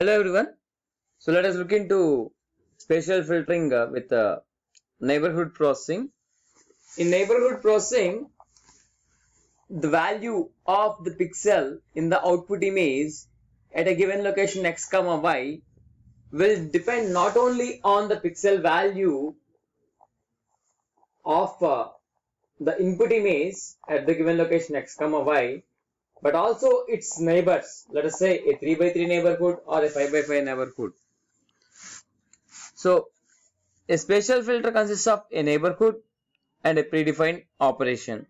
Hello everyone. So let us look into spatial filtering uh, with uh, neighborhood processing. In neighborhood processing, the value of the pixel in the output image at a given location x comma y will depend not only on the pixel value of uh, the input image at the given location x comma y but also its neighbors. Let us say a 3 by 3 neighborhood or a 5 by 5 neighborhood. So a spatial filter consists of a neighborhood and a predefined operation.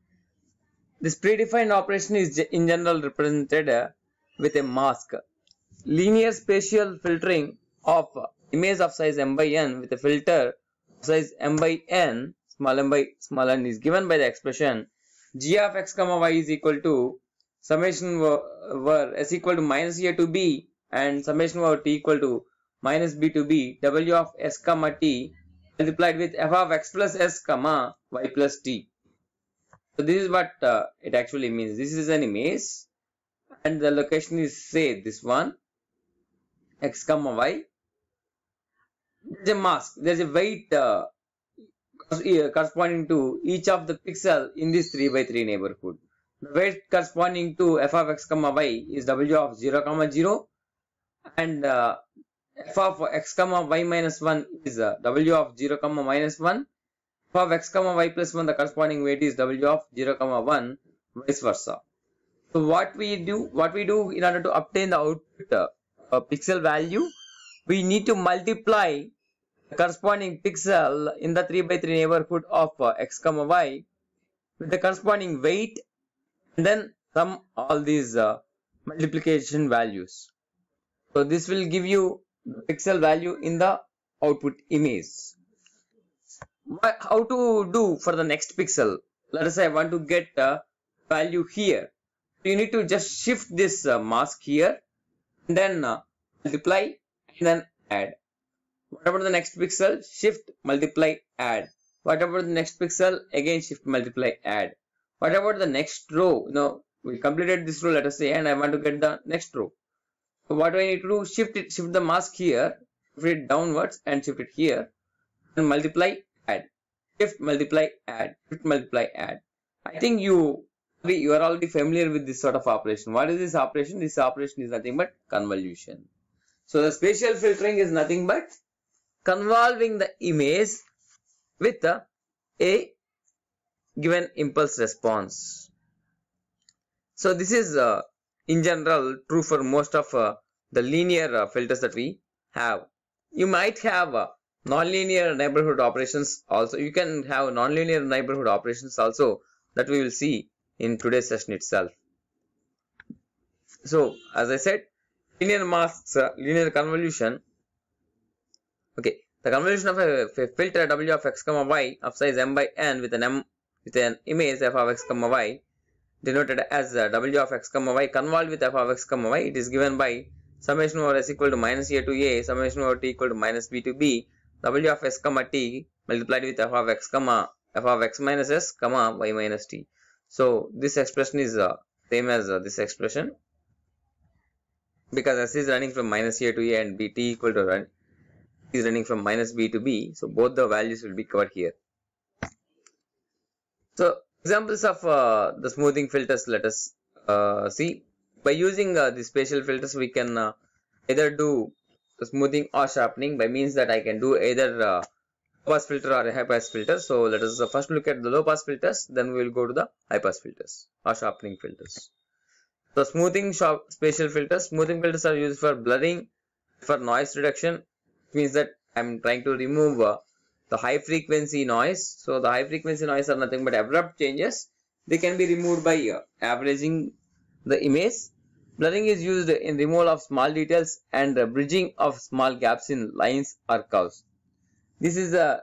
This predefined operation is in general represented uh, with a mask. Linear spatial filtering of image of size m by n with a filter size m by n small m by small n is given by the expression g of x comma y is equal to summation were s equal to minus a to b and summation over t equal to minus b to b w of s comma t multiplied with f of x plus s comma y plus t. So this is what uh, it actually means. This is an image and the location is say this one x comma y. There's a mask. There's a weight uh, corresponding to each of the pixel in this 3 by 3 neighborhood. The weight corresponding to f of x comma y is w of 0 comma 0 and uh, f of x comma y minus 1 is uh, w of 0 comma minus 1 f of x comma y plus 1 the corresponding weight is w of 0 comma 1 vice versa. So what we do what we do in order to obtain the output uh, pixel value we need to multiply the corresponding pixel in the 3 by 3 neighborhood of uh, x comma y with the corresponding weight and then sum all these uh, multiplication values so this will give you the pixel value in the output image how to do for the next pixel let us say I want to get a uh, value here you need to just shift this uh, mask here then uh, multiply and then add whatever the next pixel shift multiply add whatever the next pixel again shift multiply add what about the next row? You now we completed this row, let us say, and I want to get the next row. So what do I need to do? Shift it, shift the mask here, shift it downwards and shift it here, and multiply, add, shift, multiply, add, shift, multiply, add. I think you you are already familiar with this sort of operation. What is this operation? This operation is nothing but convolution. So the spatial filtering is nothing but convolving the image with a, a given impulse response. So this is uh, in general true for most of uh, the linear uh, filters that we have. You might have uh, nonlinear neighborhood operations also. You can have nonlinear neighborhood operations also that we will see in today's session itself. So as I said, linear masks, uh, linear convolution. Okay, the convolution of a, a filter w of x comma y of size m by n with an m with an image f of x comma y denoted as uh, w of x comma y convolved with f of x comma y. It is given by summation over s equal to minus a to a, summation over t equal to minus b to b, w of s comma t multiplied with f of x comma f of x minus s comma y minus t. So this expression is uh, same as uh, this expression because s is running from minus a to a and b t equal to run is running from minus b to b. So both the values will be covered here. So examples of uh, the smoothing filters let us uh, see. By using uh, the spatial filters we can uh, either do smoothing or sharpening by means that I can do either uh, low pass filter or high pass filter. So let us uh, first look at the low pass filters then we will go to the high pass filters or sharpening filters. So smoothing sharp spatial filters. Smoothing filters are used for blurring, for noise reduction. Which means that I'm trying to remove uh, the high frequency noise. So the high frequency noise are nothing but abrupt changes. They can be removed by averaging the image. Blurring is used in removal of small details and bridging of small gaps in lines or curves. This is a, uh,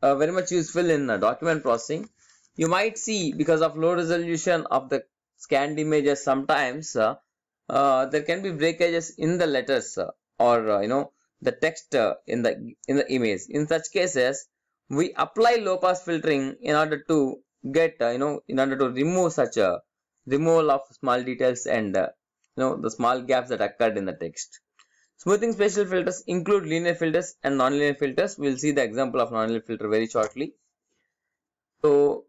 uh, very much useful in uh, document processing. You might see because of low resolution of the scanned images sometimes uh, uh, there can be breakages in the letters uh, or you know the text uh, in the in the image. In such cases, we apply low pass filtering in order to get uh, you know in order to remove such a removal of small details and uh, you know the small gaps that occurred in the text. Smoothing spatial filters include linear filters and nonlinear filters. We'll see the example of nonlinear filter very shortly. So,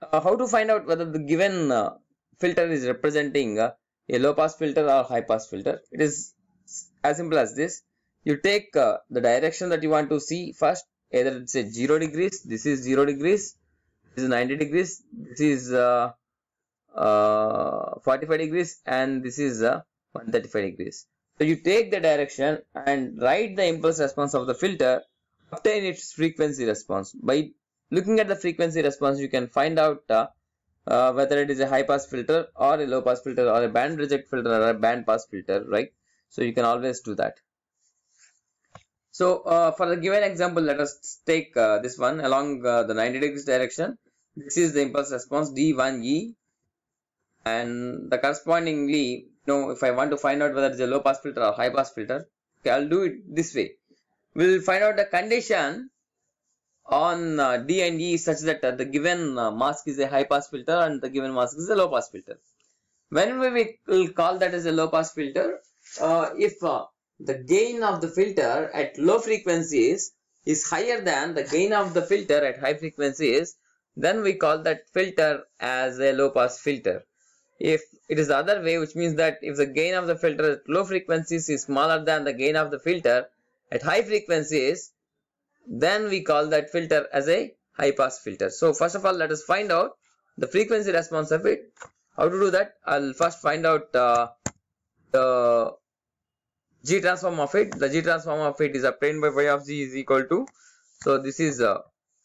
uh, how to find out whether the given uh, filter is representing uh, a low pass filter or high pass filter? It is as simple as this you take uh, the direction that you want to see first either it's a 0 degrees this is 0 degrees this is 90 degrees this is uh, uh, 45 degrees and this is uh, 135 degrees so you take the direction and write the impulse response of the filter obtain its frequency response by looking at the frequency response you can find out uh, uh, whether it is a high pass filter or a low pass filter or a band reject filter or a band pass filter right so you can always do that so uh, for the given example, let us take uh, this one along uh, the 90 degrees direction. This is the impulse response D1E and the correspondingly, you know, if I want to find out whether it's a low pass filter or high pass filter, okay, I'll do it this way. We'll find out the condition on uh, D and E such that uh, the given uh, mask is a high pass filter and the given mask is a low pass filter. When we will call that as a low pass filter, if the gain of the filter at low frequencies is higher than the gain of the filter at high frequencies, then we call that filter as a low pass filter. If it is the other way, which means that if the gain of the filter at low frequencies is smaller than the gain of the filter at high frequencies, then we call that filter as a high pass filter. So first of all, let us find out the frequency response of it. How to do that? I'll first find out uh, the g transform of it the g transform of it is obtained by y of g is equal to so this is uh,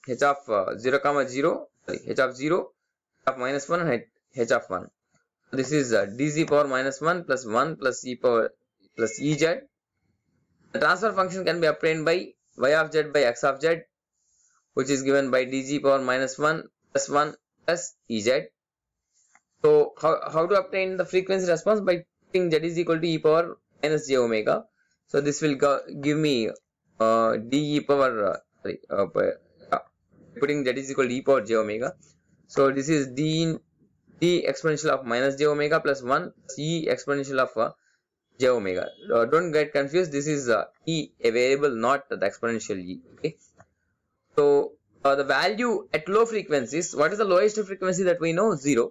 h of uh, 0 comma 0 sorry, h of 0 of minus 1 and h of 1 this is uh, dz power minus 1 plus 1 plus e power plus ez the transfer function can be obtained by y of z by x of z which is given by dg power minus 1 plus 1 plus ez so how, how to obtain the frequency response by putting z is equal to e power n is j omega so this will go, give me uh, d e power uh, sorry, uh, uh, putting that is equal to e power j omega so this is d d exponential of minus j omega plus 1 e exponential of uh, j omega uh, don't get confused this is uh, e a variable not the exponential e okay so uh, the value at low frequencies what is the lowest frequency that we know zero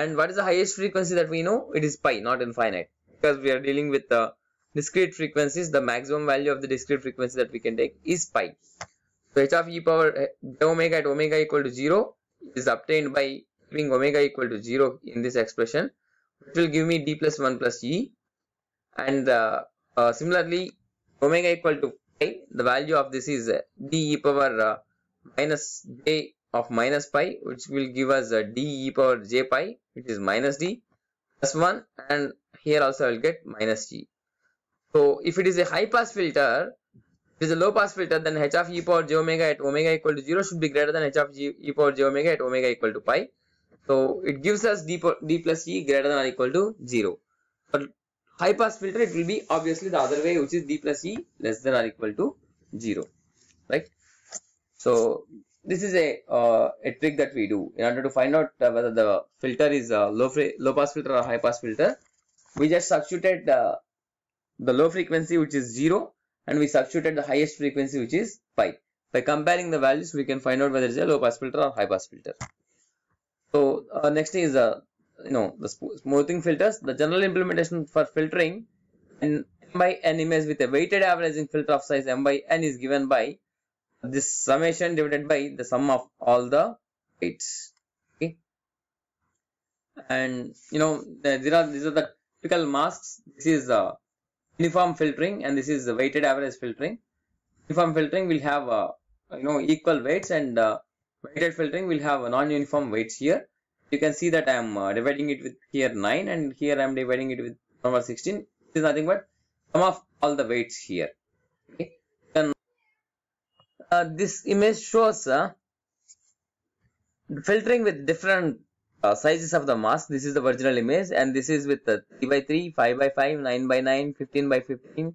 and what is the highest frequency that we know it is pi not infinite because we are dealing with the discrete frequencies, the maximum value of the discrete frequency that we can take is pi. So h of e power eh, omega at omega equal to 0 is obtained by giving omega equal to 0 in this expression which will give me d plus 1 plus e and uh, uh, similarly omega equal to pi the value of this is uh, d e power uh, minus j of minus pi which will give us uh, d e power j pi which is minus d plus 1 and here also I will get minus g. So if it is a high pass filter, if it is a low pass filter then h of e power j omega at omega equal to 0 should be greater than h of g, e power j omega at omega equal to pi. So it gives us d, d plus g greater than or equal to 0. For high pass filter it will be obviously the other way which is d plus e less than or equal to 0. Right. So this is a uh, a trick that we do in order to find out uh, whether the filter is a uh, low low pass filter or high pass filter we just substituted uh, the low frequency which is 0 and we substituted the highest frequency which is pi by comparing the values we can find out whether it's a low pass filter or high pass filter so uh, next thing is uh, you know the smoothing filters the general implementation for filtering and m by n image with a weighted averaging filter of size m by n is given by this summation divided by the sum of all the weights okay and you know there are these are the typical masks this is the uniform filtering and this is the weighted average filtering uniform filtering will have uh, you know equal weights and uh, weighted filtering will have non-uniform weights here you can see that i am uh, dividing it with here 9 and here i am dividing it with number 16 this is nothing but sum of all the weights here uh, this image shows uh, filtering with different uh, sizes of the mask. This is the original image and this is with the 3 by 3, 5 by 5, 9 by 9, 15 by 15,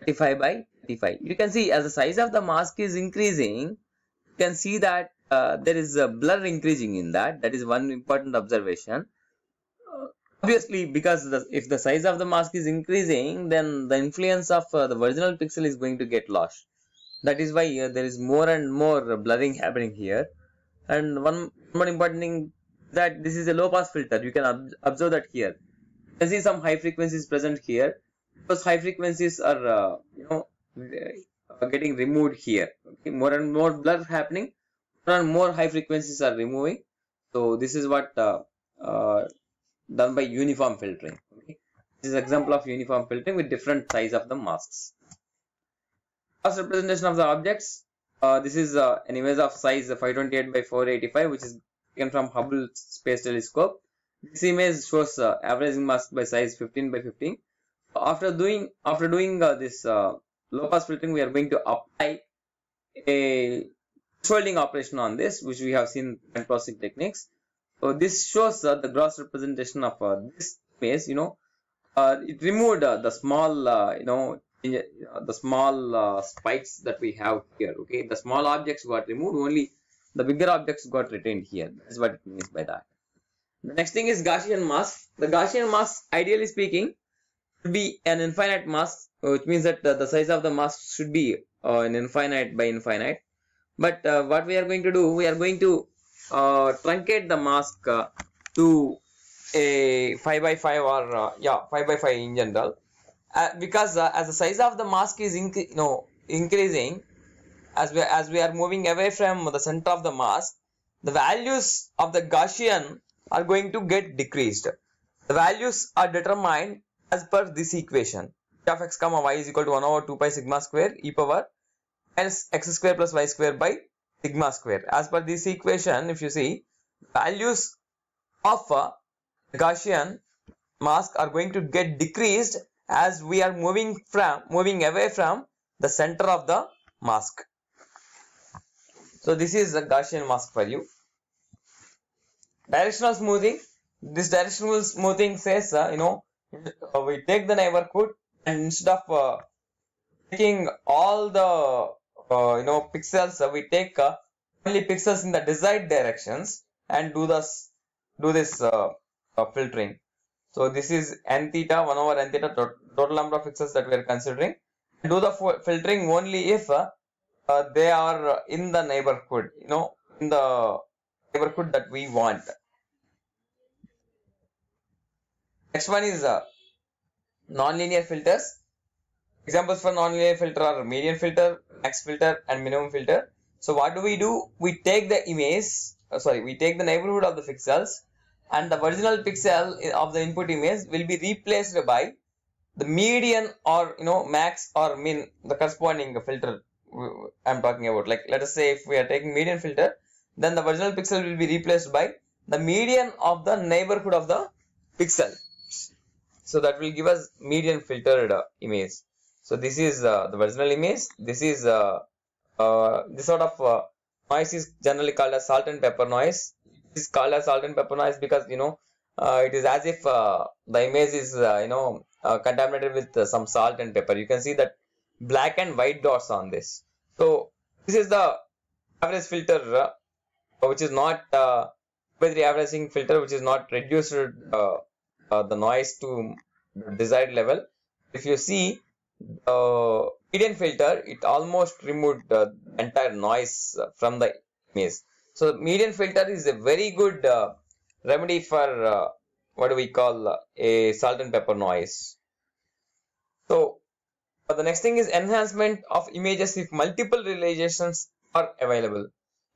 35 by 35. You can see as the size of the mask is increasing, you can see that uh, there is a blur increasing in that. That is one important observation. Obviously, because the, if the size of the mask is increasing, then the influence of uh, the original pixel is going to get lost that is why uh, there is more and more blurring happening here and one more important thing that this is a low pass filter you can ob observe that here you can see some high frequencies present here because high frequencies are uh, you know are uh, getting removed here okay? more and more blur happening more and more high frequencies are removing so this is what uh, uh, done by uniform filtering okay? this is example of uniform filtering with different size of the masks Last representation of the objects. Uh, this is uh, an image of size 528 by 485, which is taken from Hubble Space Telescope. This image shows uh, averaging mask by size 15 by 15. After doing after doing uh, this uh, low pass filtering, we are going to apply a folding operation on this, which we have seen in processing techniques. So this shows uh, the gross representation of this image. You know, it removed the small you know the small uh, spikes that we have here okay the small objects got removed only the bigger objects got retained here that's what it means by that the next thing is gaussian mass the gaussian mass ideally speaking should be an infinite mass which means that the, uh, the size of the mass should be uh, an infinite by infinite but uh, what we are going to do we are going to uh, truncate the mask uh, to a 5 by 5 or uh, yeah 5 by 5 in general uh, because uh, as the size of the mask is increasing as we, as we are moving away from the center of the mask the values of the Gaussian are going to get decreased. The values are determined as per this equation p of x comma y is equal to 1 over 2 pi sigma square e power x square plus y square by sigma square. As per this equation if you see values of uh, Gaussian mask are going to get decreased as we are moving from moving away from the center of the mask. So this is a Gaussian mask for you. Directional smoothing. This directional smoothing says uh, you know uh, we take the neighborhood and instead of uh, taking all the uh, you know pixels uh, we take uh, only pixels in the desired directions and do this do this uh, uh, filtering so this is n theta 1 over n theta total number of pixels that we are considering. Do the filtering only if uh, uh, they are in the neighborhood, you know, in the neighborhood that we want. Next one is uh, nonlinear filters. Examples for nonlinear filter are median filter, max filter and minimum filter. So what do we do? We take the image, uh, sorry, we take the neighborhood of the pixels and the original pixel of the input image will be replaced by the median or you know max or min the corresponding filter uh, I'm talking about like let us say if we are taking median filter then the original pixel will be replaced by the median of the neighborhood of the pixel so that will give us median filtered uh, image so this is uh, the original image this is uh, uh this sort of uh, noise is generally called as salt and pepper noise is called as salt and pepper noise because you know uh, it is as if uh, the image is uh, you know uh, contaminated with uh, some salt and pepper you can see that black and white dots on this so this is the average filter uh, which is not uh, with the averaging filter which is not reduced the noise to desired level if you see the median filter it almost removed the entire noise from the image so median filter is a very good uh, remedy for uh, what do we call uh, a salt and pepper noise. So the next thing is enhancement of images if multiple realizations are available.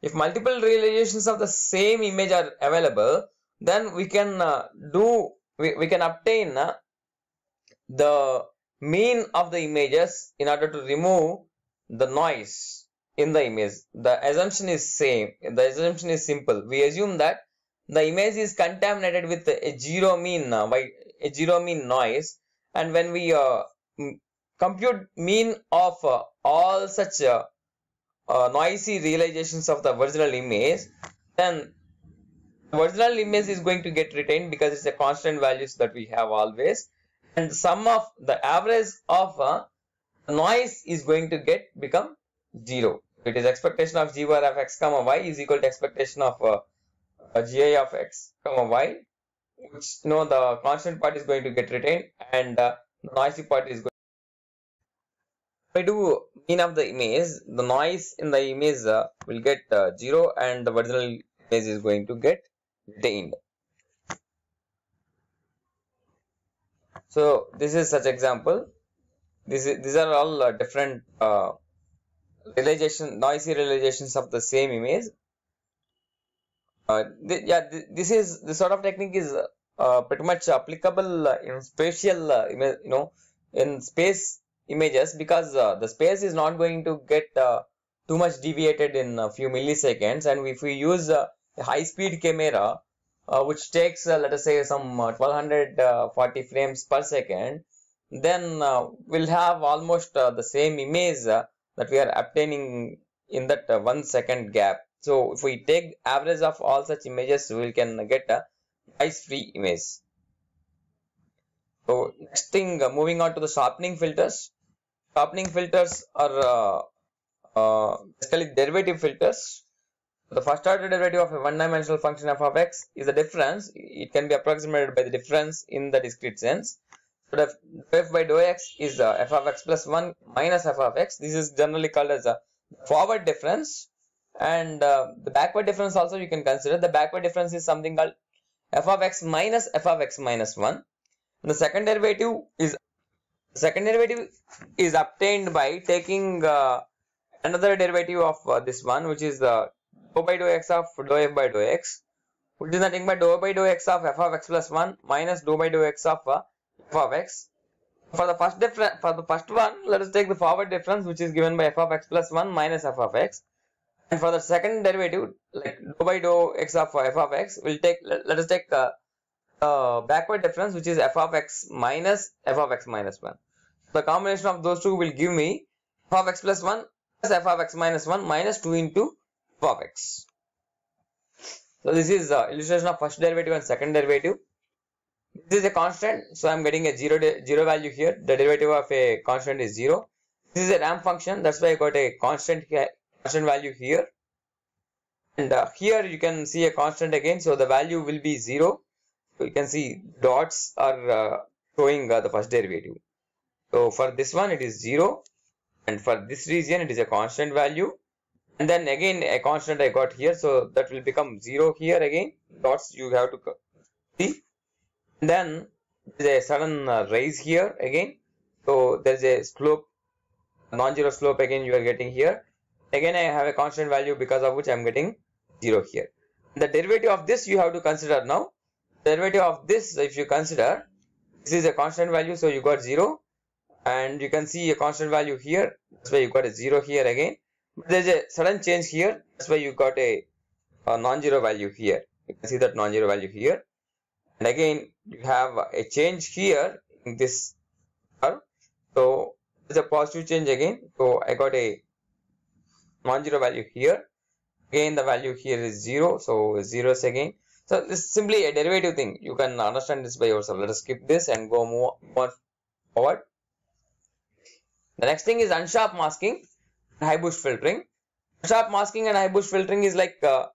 If multiple realizations of the same image are available, then we can uh, do we, we can obtain uh, the mean of the images in order to remove the noise in the image. The assumption is same. The assumption is simple. We assume that the image is contaminated with a zero mean uh, by a zero mean noise and when we uh, compute mean of uh, all such uh, uh, noisy realizations of the original image then the original image is going to get retained because it's a constant values that we have always and sum of the average of uh, noise is going to get become zero it is expectation of g bar of x comma y is equal to expectation of uh, uh, gi of x comma y, which you know the constant part is going to get retained and uh, the noisy part is going if I do mean of the image, the noise in the image uh, will get uh, 0 and the original image is going to get retained. So this is such example. This is, these are all uh, different uh, realization noisy realizations of the same image uh, th yeah th this is this sort of technique is uh, pretty much applicable in spatial uh, you know in space images because uh, the space is not going to get uh, too much deviated in a few milliseconds and if we use a high speed camera which takes let us say some 1240 frames per second then uh, we'll have almost uh, the same image uh, that we are obtaining in that uh, one second gap. So if we take average of all such images, we can get a nice free image. So next thing, uh, moving on to the sharpening filters. Sharpening filters are uh, uh, basically derivative filters. The first order derivative of a one-dimensional function f of x is the difference. It can be approximated by the difference in the discrete sense. So the f by dou x is uh, f of x plus 1 minus f of x. This is generally called as a forward difference. And uh, the backward difference also you can consider. The backward difference is something called f of x minus f of x minus 1. And the second derivative is second derivative is obtained by taking uh, another derivative of uh, this one which is the uh, dou by dou x of dou f by dou x which is nothing but dou by dou x of f of x plus 1 minus dou by dou x of uh, f of x. For the first difference, for the first one, let us take the forward difference which is given by f of x plus 1 minus f of x. And for the second derivative, like dou by dou x of f of x, we'll take, let, let us take the uh, backward difference which is f of x minus f of x minus 1. The combination of those two will give me f of x plus 1 plus f of x minus 1 minus 2 into f of x. So this is uh, illustration of first derivative and second derivative this is a constant so i'm getting a zero zero value here the derivative of a constant is zero this is a ramp function that's why i got a constant constant value here and uh, here you can see a constant again so the value will be zero so you can see dots are uh, showing uh, the first derivative so for this one it is zero and for this region it is a constant value and then again a constant i got here so that will become zero here again dots you have to see then there's a sudden uh, rise here again. So there's a slope, non-zero slope again you are getting here. Again I have a constant value because of which I'm getting 0 here. The derivative of this you have to consider now. derivative of this if you consider, this is a constant value so you got 0 and you can see a constant value here that's why you got a 0 here again. But there's a sudden change here that's why you got a, a non-zero value here. You can see that non-zero value here and again you have a change here in this curve so there's a positive change again so I got a non-zero value here again the value here is 0 so zeros again so this is simply a derivative thing you can understand this by yourself let us skip this and go more, forward the next thing is unsharp masking and high bush filtering unsharp masking and high bush filtering is like uh,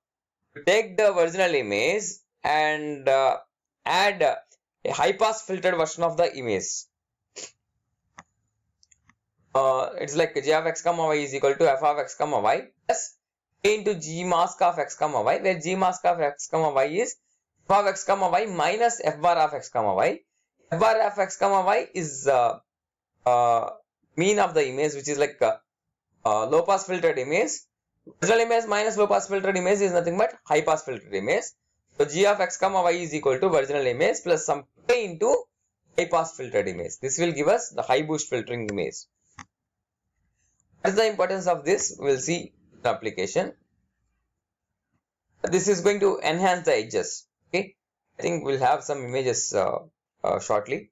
take the original image and uh, Add a high pass filtered version of the image. Uh, it's like g of x comma y is equal to f of x comma y plus into g mask of x comma y where g mask of x comma y is f of x comma y minus f bar of x comma y. f bar of x comma y is uh, uh, mean of the image which is like uh, uh low pass filtered image. Original image minus low pass filtered image is nothing but high pass filtered image. So g of x comma y is equal to original image plus some play into high pass filtered image. This will give us the high boost filtering image. What is the importance of this? We will see the application. This is going to enhance the edges. Okay, I think we'll have some images uh, uh, shortly.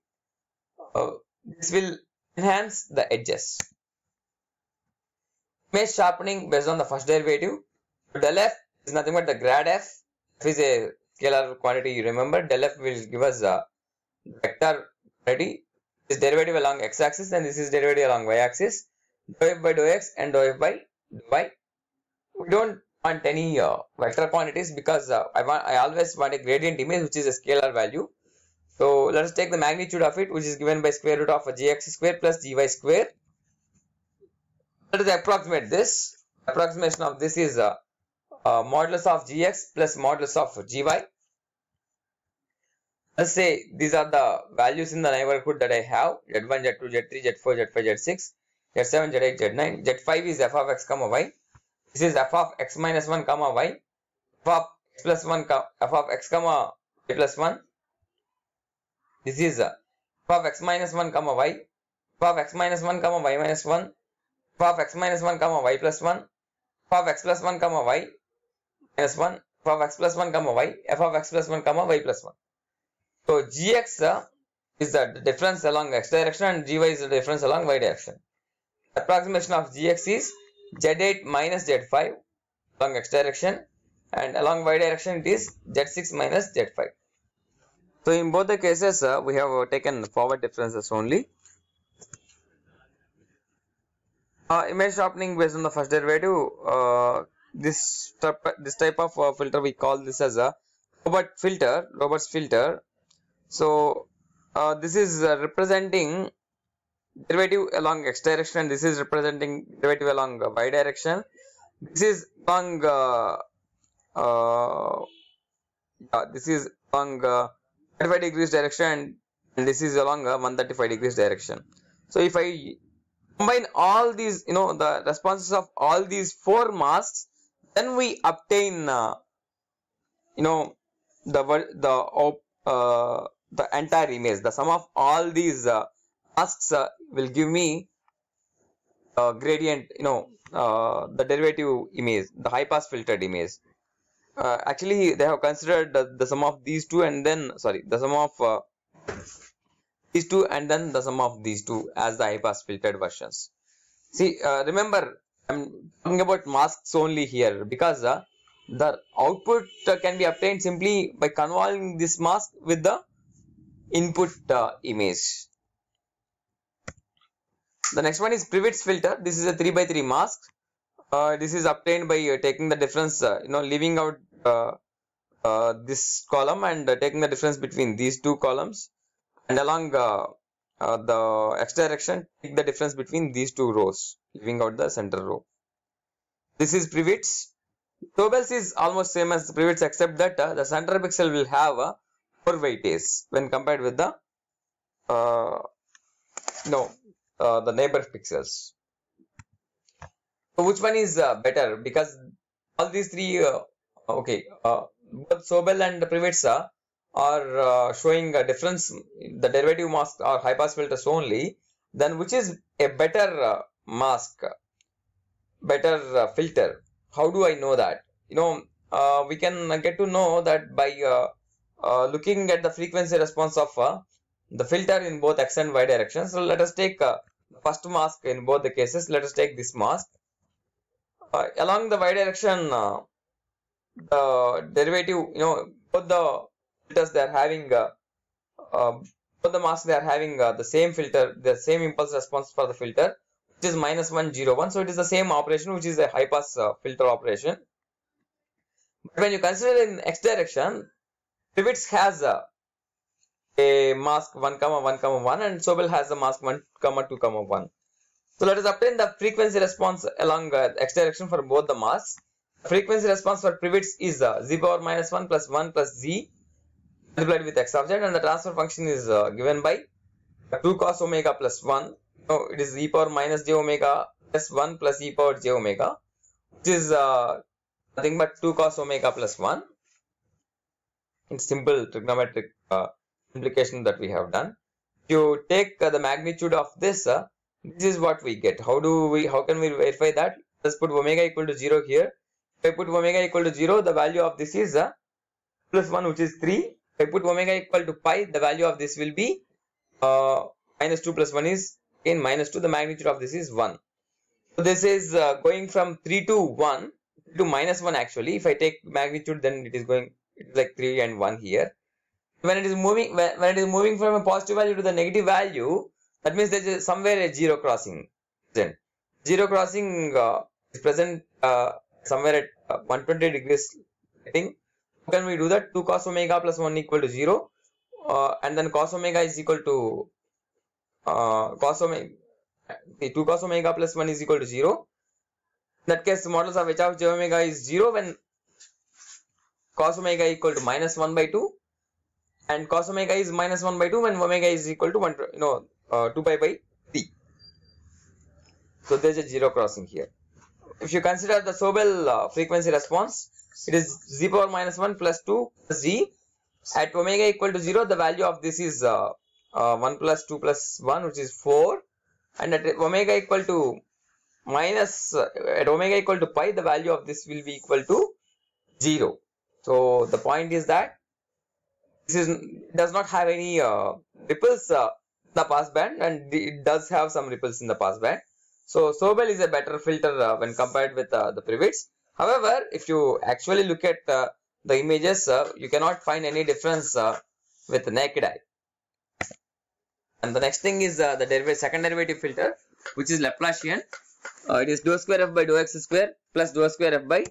Uh, this will enhance the edges. Image sharpening based on the first derivative. Del f is nothing but the grad f is a scalar quantity you remember del f will give us a vector Ready? this derivative along x-axis and this is derivative along y-axis dou f by d x x and dou f by d y. y we don't want any uh, vector quantities because uh, I want I always want a gradient image which is a scalar value so let us take the magnitude of it which is given by square root of gx square plus gy square let us approximate this approximation of this is uh, uh, modulus of gx plus modulus of gy. Let's say these are the values in the neighborhood that I have z1, z2, z3, z4, z5, z6, z7, z8, z9. z5 is f of x comma y. This is f of x minus 1 comma y. f of x plus 1 f of x comma y plus 1. This is uh, f of x minus 1 comma y. f of x minus 1 comma y minus 1. f of x minus 1 comma y plus 1. f of x plus 1 comma y s1 f of x plus 1 comma y f of x plus 1 comma y plus 1 so gx is the difference along x direction and gy is the difference along y direction approximation of gx is z8 minus z5 along x direction and along y direction it is z6 minus z5 so in both the cases uh, we have taken forward differences only uh, image sharpening based on the first derivative uh, this type, this type of uh, filter we call this as a robot filter robots filter so uh, this is uh, representing derivative along x direction and this is representing derivative along uh, y direction this is along uh, uh, yeah, this is along uh, 35 degrees direction and this is along 135 degrees direction so if i combine all these you know the responses of all these four masks then we obtain uh, you know the the uh, the entire image the sum of all these uh, asks uh, will give me uh, gradient you know uh, the derivative image the high pass filtered image uh, actually they have considered the, the, sum of these two and then sorry the sum of these two and then the sum of these two as the high pass filtered versions see remember I'm talking about masks only here because uh, the output uh, can be obtained simply by convolving this mask with the input uh, image. The next one is Privets filter. This is a 3 by 3 mask. Uh, this is obtained by uh, taking the difference, uh, you know, leaving out this column and taking the difference between these two columns and along uh, the x direction take the difference between these two rows leaving out the center row this is privets Tobels is almost same as privets except that uh, the center pixel will have a more weightage when compared with the uh, no uh, the neighbor pixels so which one is uh, better because all these three uh, okay both Sobel and privets are are uh, showing a difference, the derivative masks are high pass filters only, then which is a better uh, mask, better uh, filter? How do I know that? You know, we can get to know that by uh, looking at the frequency response of uh, the filter in both x and y directions. So let us take uh, first mask in both the cases. Let us take this mask. along the y direction, the derivative, you know, both the filters they are having uh, uh, for the mask they are having uh, the same filter the same impulse response for the filter which is minus 101 so it is the same operation which is a high pass uh, filter operation but when you consider in x direction pivots has a, uh, a mask 1 comma 1 comma 1 and sobel has a mask 1 comma 2 comma 1 so let us obtain the frequency response along uh, x direction for both the masks frequency response for pivots is uh, z power minus 1 plus 1 plus z multiplied with x of z and the transfer function is uh, given by 2 cos omega plus 1 So it is e power minus j omega plus 1 plus e power j omega which is uh, nothing but 2 cos omega plus 1 in simple trigonometric uh, implication that we have done To take uh, the magnitude of this uh, this is what we get how do we how can we verify that let's put omega equal to 0 here if I put omega equal to 0 the value of this is uh, plus 1 which is 3 I put omega equal to pi, the value of this will be uh, minus 2 plus 1 is again minus 2. The magnitude of this is 1. So this is uh, going from 3 to 1 to minus 1 actually. If I take magnitude then it is going it's like 3 and 1 here. When it is moving when, it is moving from a positive value to the negative value that means there is somewhere a zero crossing Then Zero crossing uh, is present uh, somewhere at uh, 120 degrees I think can we do that? 2 cos omega plus 1 equal to 0. Uh, and then cos omega is equal to uh, cos omega. Okay, 2 cos omega plus 1 is equal to 0. In that case, modulus of h of j omega is 0 when cos omega equal to minus 1 by 2 and cos omega is minus 1 by 2 when omega is equal to 1 you know uh, 2 pi by 3 so there's a zero crossing here if you consider the Sobel uh, frequency response it is z power minus 1 plus 2 plus z at omega equal to 0 the value of this is uh, uh, 1 plus 2 plus 1 which is 4 and at omega equal to minus uh, at omega equal to pi the value of this will be equal to 0 so the point is that this is does not have any uh, ripples uh, in the passband and it does have some ripples in the passband so Sobel is a better filter uh, when compared with the Privets However, if you actually look at uh, the images, uh, you cannot find any difference uh, with naked eye. And the next thing is uh, the derivative, second derivative filter, which is Laplacian. Uh, it is dou square f by dou x square plus dou square f by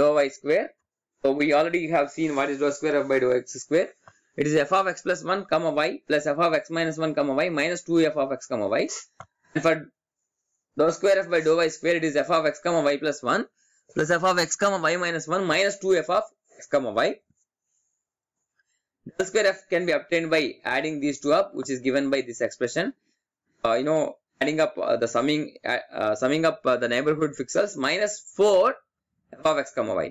dou y square. So we already have seen what is dou square f by dou x square. It is f of x plus 1 comma y plus f of x minus 1 comma y minus 2 f of x comma y. And for dou square f by dou y square, it is f of x comma y plus 1 plus f of x comma y minus 1 minus 2 f of x comma y. Del square f can be obtained by adding these two up which is given by this expression. Uh, you know adding up uh, the summing uh, uh summing up uh, the neighborhood fixes minus 4 f of x comma y.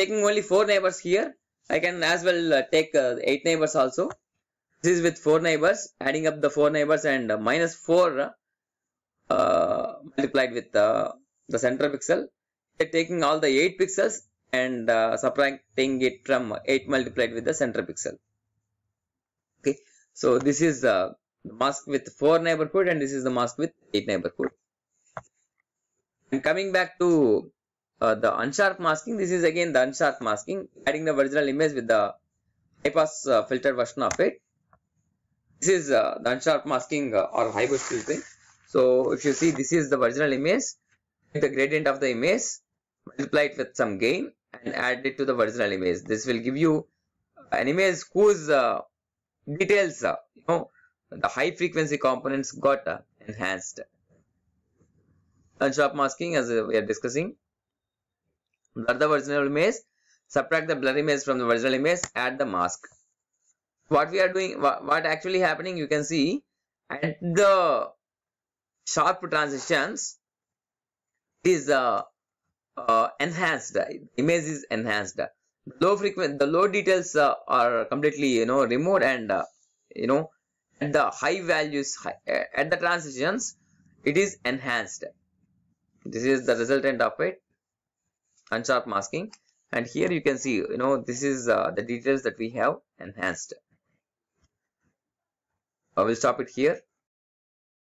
Taking only 4 neighbors here I can as well uh, take 8 neighbors also. This is with 4 neighbors adding up the 4 neighbors and minus 4 multiplied with the center pixel taking all the 8 pixels and uh, subtracting it from 8 multiplied with the center pixel. Okay, so this is uh, the mask with 4 neighborhood and this is the mask with 8 neighborhood. And coming back to uh, the unsharp masking, this is again the unsharp masking, adding the original image with the high pass uh, filter version of it. This is uh, the unsharp masking uh, or high pass filtering. So if you see, this is the original image, the gradient of the image multiply it with some gain and add it to the original image. This will give you uh, an image whose uh, details, uh, you know, the high frequency components got uh, enhanced. And sharp masking, as uh, we are discussing, blur the original image, subtract the blur image from the original image, add the mask. What we are doing, what actually happening, you can see at the sharp transitions, is uh, uh, enhanced. image is enhanced. Low frequency, the low details uh, are completely you know removed, and uh, you know at the high values high, at the transitions it is enhanced. This is the resultant of it. Unsharp masking, and here you can see you know this is uh, the details that we have enhanced. I will stop it here.